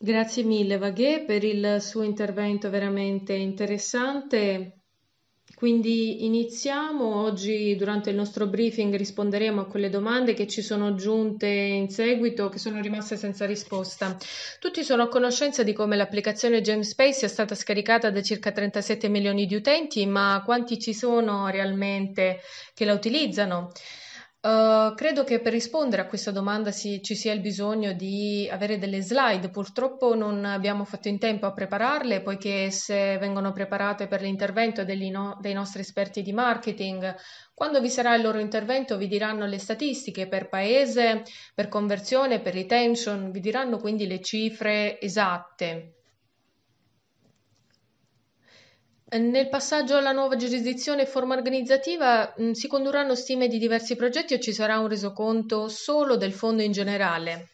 Grazie mille Vaghe per il suo intervento veramente interessante. Quindi iniziamo oggi durante il nostro briefing risponderemo a quelle domande che ci sono giunte in seguito che sono rimaste senza risposta. Tutti sono a conoscenza di come l'applicazione GameSpace sia stata scaricata da circa 37 milioni di utenti, ma quanti ci sono realmente che la utilizzano? Eh, credo che per rispondere a questa domanda si, ci sia il bisogno di avere delle slide. Purtroppo non abbiamo fatto in tempo a prepararle, poiché esse vengono preparate per l'intervento no, dei nostri esperti di marketing. Quando vi sarà il loro intervento vi diranno le statistiche per paese, per conversione, per retention, vi diranno quindi le cifre esatte. Nel passaggio alla nuova giurisdizione e forma organizzativa mm, si condurranno stime di diversi progetti o ci sarà un resoconto solo del fondo in generale?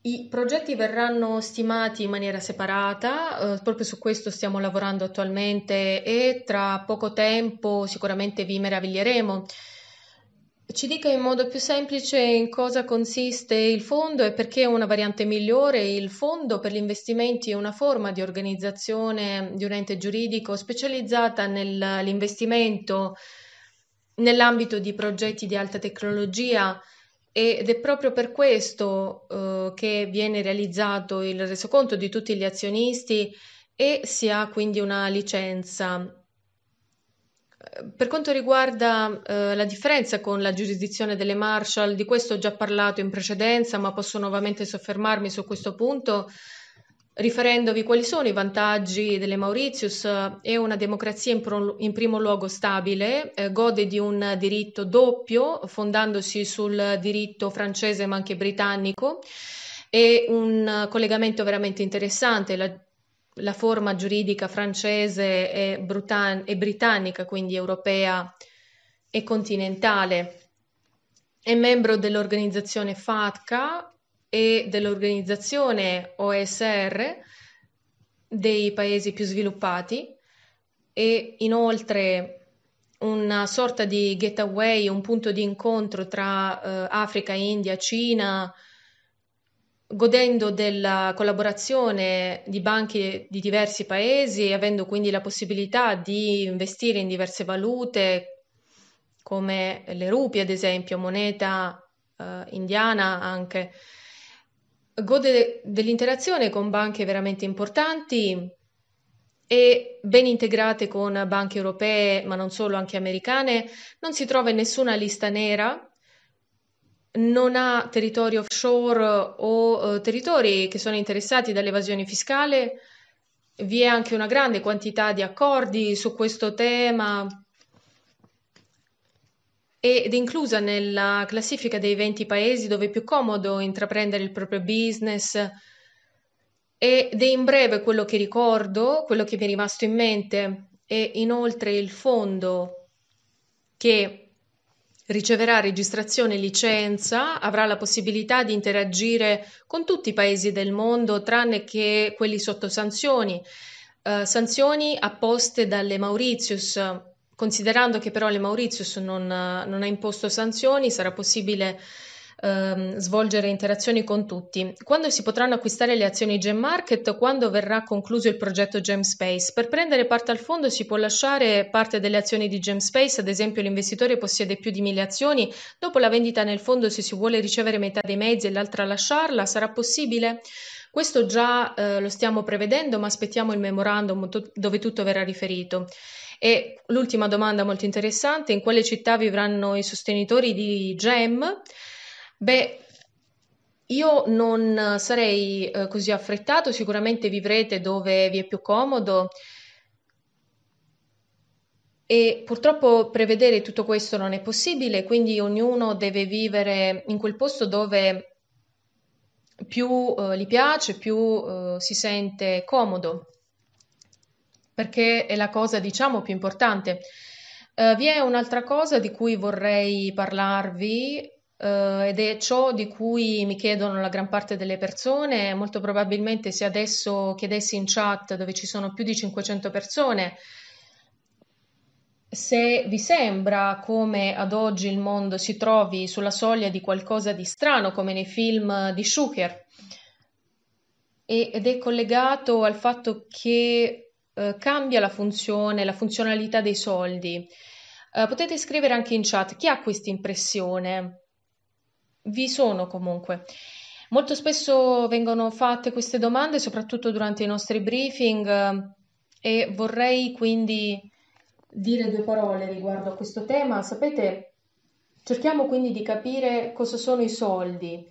I progetti verranno stimati in maniera separata, eh, proprio su questo stiamo lavorando attualmente e tra poco tempo sicuramente vi meraviglieremo. Ci dica in modo più semplice in cosa consiste il fondo e perché è una variante migliore. Il fondo per gli investimenti è una forma di organizzazione di un ente giuridico specializzata nell'investimento nell'ambito di progetti di alta tecnologia ed è proprio per questo eh, che viene realizzato il resoconto di tutti gli azionisti e si ha quindi una licenza per quanto riguarda eh, la differenza con la giurisdizione delle Marshall, di questo ho già parlato in precedenza, ma posso nuovamente soffermarmi su questo punto, riferendovi quali sono i vantaggi delle Mauritius. È una democrazia in, pro, in primo luogo stabile, eh, gode di un diritto doppio, fondandosi sul diritto francese ma anche britannico. È un collegamento veramente interessante. La, la forma giuridica francese e, brutan- e britannica, quindi europea e continentale. È membro dell'organizzazione FATCA e dell'organizzazione OSR dei paesi più sviluppati e inoltre una sorta di getaway, un punto di incontro tra eh, Africa, India, Cina, godendo della collaborazione di banche di diversi paesi, e avendo quindi la possibilità di investire in diverse valute come le rupi, ad esempio, moneta eh, indiana anche. Gode dell'interazione con banche veramente importanti e ben integrate con banche europee, ma non solo, anche americane. Non si trova in nessuna lista nera non ha territori offshore o eh, territori che sono interessati dall'evasione fiscale. Vi è anche una grande quantità di accordi su questo tema ed è inclusa nella classifica dei 20 paesi dove è più comodo intraprendere il proprio business. Ed è in breve quello che ricordo, quello che mi è rimasto in mente, e inoltre il fondo che riceverà registrazione e licenza, avrà la possibilità di interagire con tutti i paesi del mondo tranne che quelli sotto sanzioni, eh, sanzioni apposte dalle Mauritius. Considerando che però le Mauritius non, non ha imposto sanzioni, sarà possibile ehm, svolgere interazioni con tutti. Quando si potranno acquistare le azioni Gem Market? Quando verrà concluso il progetto Gem Space? Per prendere parte al fondo si può lasciare parte delle azioni di Gem Space, ad esempio l'investitore possiede più di mille azioni, dopo la vendita nel fondo se si vuole ricevere metà dei mezzi e l'altra lasciarla, sarà possibile? Questo già eh, lo stiamo prevedendo, ma aspettiamo il memorandum to- dove tutto verrà riferito. E l'ultima domanda molto interessante, in quale città vivranno i sostenitori di GEM? Beh, io non sarei eh, così affrettato, sicuramente vivrete dove vi è più comodo e purtroppo prevedere tutto questo non è possibile, quindi ognuno deve vivere in quel posto dove più eh, gli piace, più eh, si sente comodo, perché è la cosa diciamo più importante. Eh, vi è un'altra cosa di cui vorrei parlarvi Uh, ed è ciò di cui mi chiedono la gran parte delle persone. Molto probabilmente, se adesso chiedessi in chat dove ci sono più di 500 persone, se vi sembra come ad oggi il mondo si trovi sulla soglia di qualcosa di strano, come nei film di Schucher, e, ed è collegato al fatto che uh, cambia la funzione, la funzionalità dei soldi. Uh, potete scrivere anche in chat chi ha questa impressione vi sono comunque. Molto spesso vengono fatte queste domande, soprattutto durante i nostri briefing, eh, e vorrei quindi dire due parole riguardo a questo tema. Sapete, cerchiamo quindi di capire cosa sono i soldi,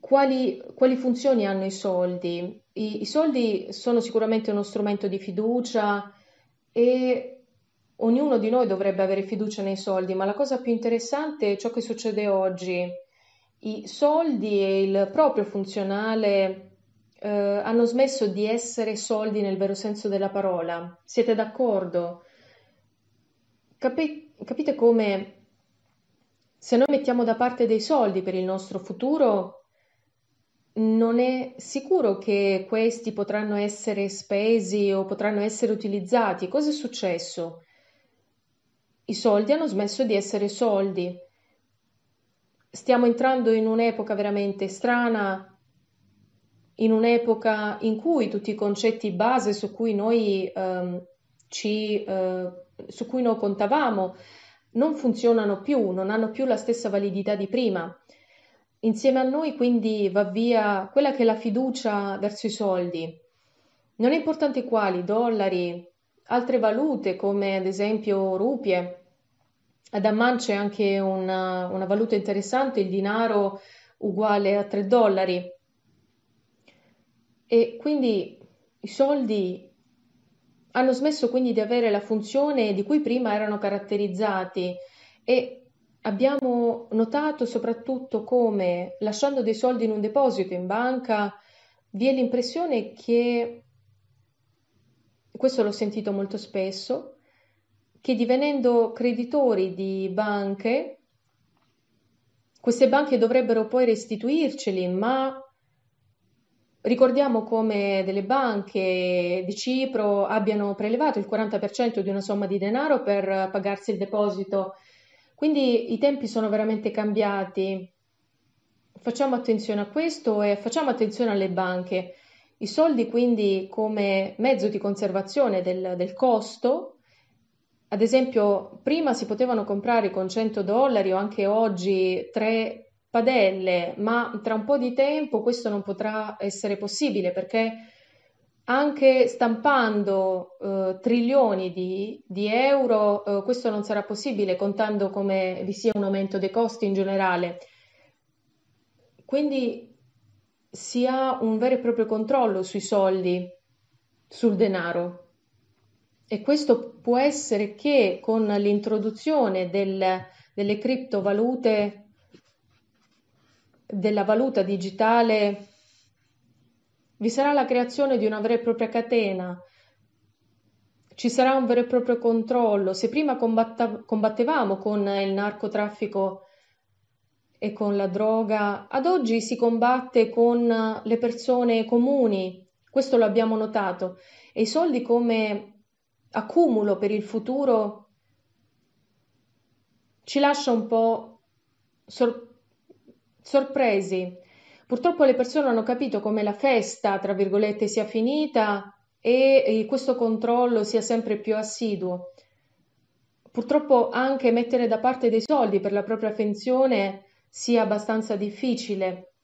quali, quali funzioni hanno i soldi. I, I soldi sono sicuramente uno strumento di fiducia e ognuno di noi dovrebbe avere fiducia nei soldi, ma la cosa più interessante è ciò che succede oggi. I soldi e il proprio funzionale eh, hanno smesso di essere soldi nel vero senso della parola. Siete d'accordo? Capi- capite come se noi mettiamo da parte dei soldi per il nostro futuro, non è sicuro che questi potranno essere spesi o potranno essere utilizzati. Cosa è successo? i soldi hanno smesso di essere soldi. Stiamo entrando in un'epoca veramente strana, in un'epoca in cui tutti i concetti base su cui noi, eh, ci, eh, su cui noi contavamo non funzionano più, non hanno più la stessa validità di prima. Insieme a noi quindi va via quella che è la fiducia verso i soldi. Non è importante quali, dollari, altre valute come ad esempio rupie. Ad Amman c'è anche una, una valuta interessante, il dinaro uguale a 3 dollari. E quindi i soldi hanno smesso quindi di avere la funzione di cui prima erano caratterizzati e abbiamo notato soprattutto come lasciando dei soldi in un deposito in banca vi è l'impressione che questo l'ho sentito molto spesso, che divenendo creditori di banche, queste banche dovrebbero poi restituirceli, ma ricordiamo come delle banche di Cipro abbiano prelevato il 40% di una somma di denaro per pagarsi il deposito. Quindi i tempi sono veramente cambiati. Facciamo attenzione a questo e facciamo attenzione alle banche. I soldi quindi come mezzo di conservazione del, del costo, ad esempio prima si potevano comprare con 100 dollari o anche oggi 3 padelle, ma tra un po' di tempo questo non potrà essere possibile perché anche stampando eh, trilioni di, di euro, eh, questo non sarà possibile, contando come vi sia un aumento dei costi in generale. Quindi si ha un vero e proprio controllo sui soldi, sul denaro. E questo può essere che con l'introduzione del, delle criptovalute, della valuta digitale, vi sarà la creazione di una vera e propria catena, ci sarà un vero e proprio controllo. Se prima combatta, combattevamo con il narcotraffico e con la droga, ad oggi si combatte con le persone comuni, questo lo abbiamo notato, e i soldi come accumulo per il futuro ci lascia un po' sor- sorpresi. Purtroppo le persone hanno capito come la festa, tra virgolette, sia finita e questo controllo sia sempre più assiduo. Purtroppo anche mettere da parte dei soldi per la propria pensione sia abbastanza difficile.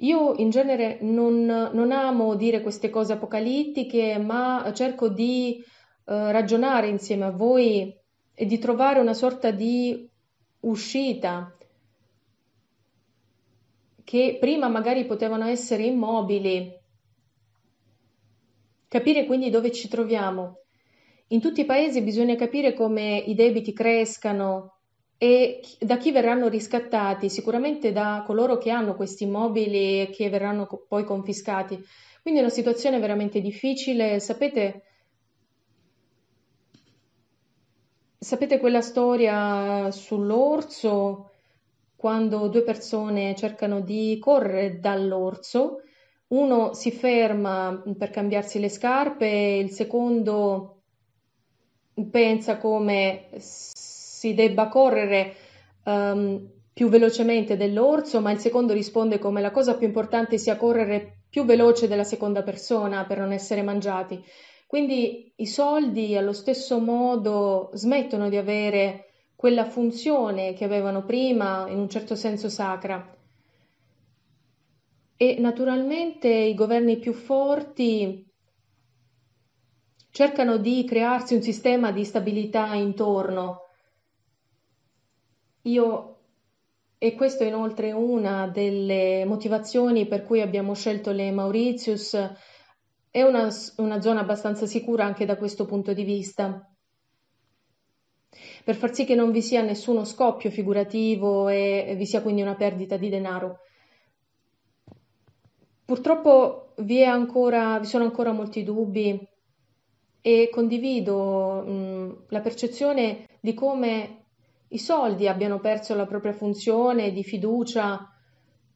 Io in genere non, non amo dire queste cose apocalittiche, ma cerco di eh, ragionare insieme a voi e di trovare una sorta di uscita che prima magari potevano essere immobili. Capire quindi dove ci troviamo. In tutti i paesi bisogna capire come i debiti crescano, e da chi verranno riscattati? Sicuramente da coloro che hanno questi immobili e che verranno co- poi confiscati. Quindi è una situazione veramente difficile. Sapete, sapete quella storia sull'orso, quando due persone cercano di correre dall'orso, uno si ferma per cambiarsi le scarpe, il secondo pensa come si debba correre um, più velocemente dell'orso, ma il secondo risponde come la cosa più importante sia correre più veloce della seconda persona per non essere mangiati. Quindi i soldi allo stesso modo smettono di avere quella funzione che avevano prima, in un certo senso sacra. E naturalmente i governi più forti cercano di crearsi un sistema di stabilità intorno io e questo è inoltre una delle motivazioni per cui abbiamo scelto le Mauritius. È una, una, zona abbastanza sicura anche da questo punto di vista. Per far sì che non vi sia nessuno scoppio figurativo e vi sia quindi una perdita di denaro. Purtroppo vi, ancora, vi sono ancora molti dubbi e condivido mh, la percezione di come i soldi abbiano perso la propria funzione di fiducia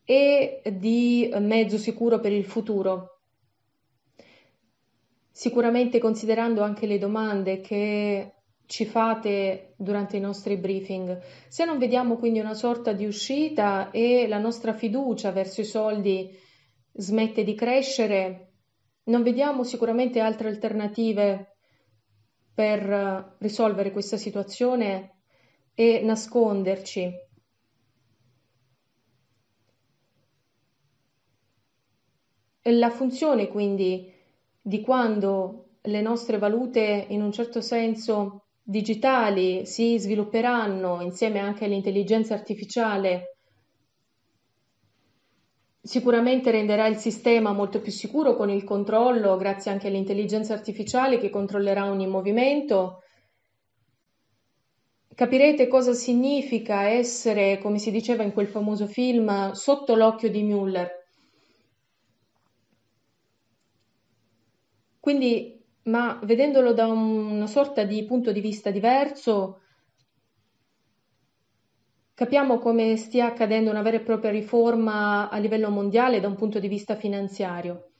e di mezzo sicuro per il futuro. Sicuramente considerando anche le domande che ci fate durante i nostri briefing. Se non vediamo quindi una sorta di uscita e la nostra fiducia verso i soldi smette di crescere, non vediamo sicuramente altre alternative per risolvere questa situazione e nasconderci. La funzione quindi di quando le nostre valute in un certo senso digitali si svilupperanno insieme anche all'intelligenza artificiale sicuramente renderà il sistema molto più sicuro con il controllo grazie anche all'intelligenza artificiale che controllerà ogni movimento capirete cosa significa essere, come si diceva in quel famoso film, sotto l'occhio di Müller. Quindi, ma vedendolo da una sorta di punto di vista diverso, capiamo come stia accadendo una vera e propria riforma a livello mondiale da un punto di vista finanziario.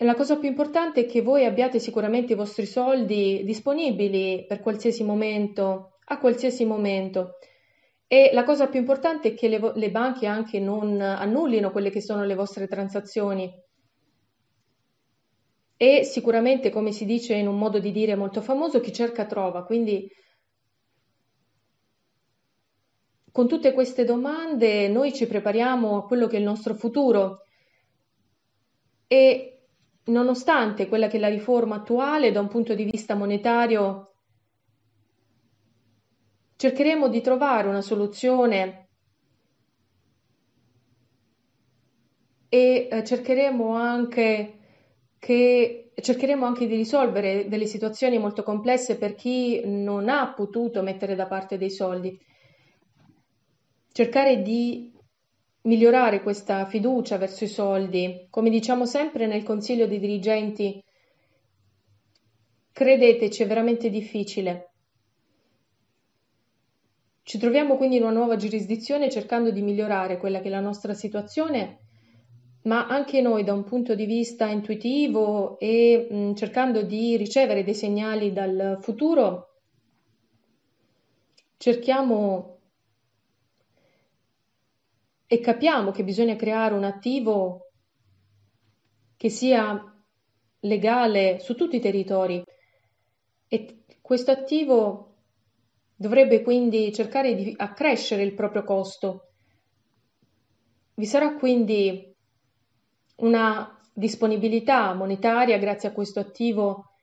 La cosa più importante è che voi abbiate sicuramente i vostri soldi disponibili per qualsiasi momento, a qualsiasi momento. E la cosa più importante è che le, le banche anche non annullino quelle che sono le vostre transazioni. E sicuramente, come si dice in un modo di dire molto famoso, chi cerca trova. Quindi con tutte queste domande noi ci prepariamo a quello che è il nostro futuro e nonostante quella che è la riforma attuale da un punto di vista monetario, cercheremo di trovare una soluzione e eh, cercheremo anche che cercheremo anche di risolvere delle situazioni molto complesse per chi non ha potuto mettere da parte dei soldi. Cercare di migliorare questa fiducia verso i soldi. Come diciamo sempre nel consiglio dei dirigenti, credeteci, è veramente difficile. Ci troviamo quindi in una nuova giurisdizione cercando di migliorare quella che è la nostra situazione, ma anche noi da un punto di vista intuitivo e mh, cercando di ricevere dei segnali dal futuro, cerchiamo di e capiamo che bisogna creare un attivo che sia legale su tutti i territori e questo attivo dovrebbe quindi cercare di accrescere il proprio costo. Vi sarà quindi una disponibilità monetaria grazie a questo attivo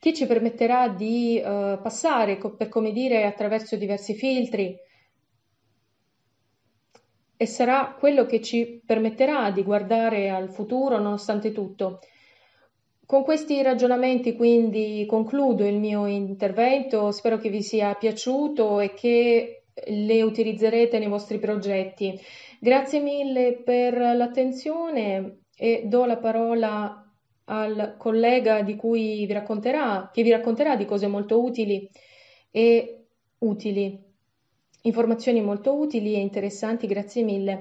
che ci permetterà di eh, passare, co- per come dire, attraverso diversi filtri e sarà quello che ci permetterà di guardare al futuro nonostante tutto. Con questi ragionamenti quindi concludo il mio intervento, spero che vi sia piaciuto e che le utilizzerete nei vostri progetti. Grazie mille per l'attenzione e do la parola a al collega di cui vi racconterà, che vi racconterà di cose molto utili e utili, informazioni molto utili e interessanti, grazie mille.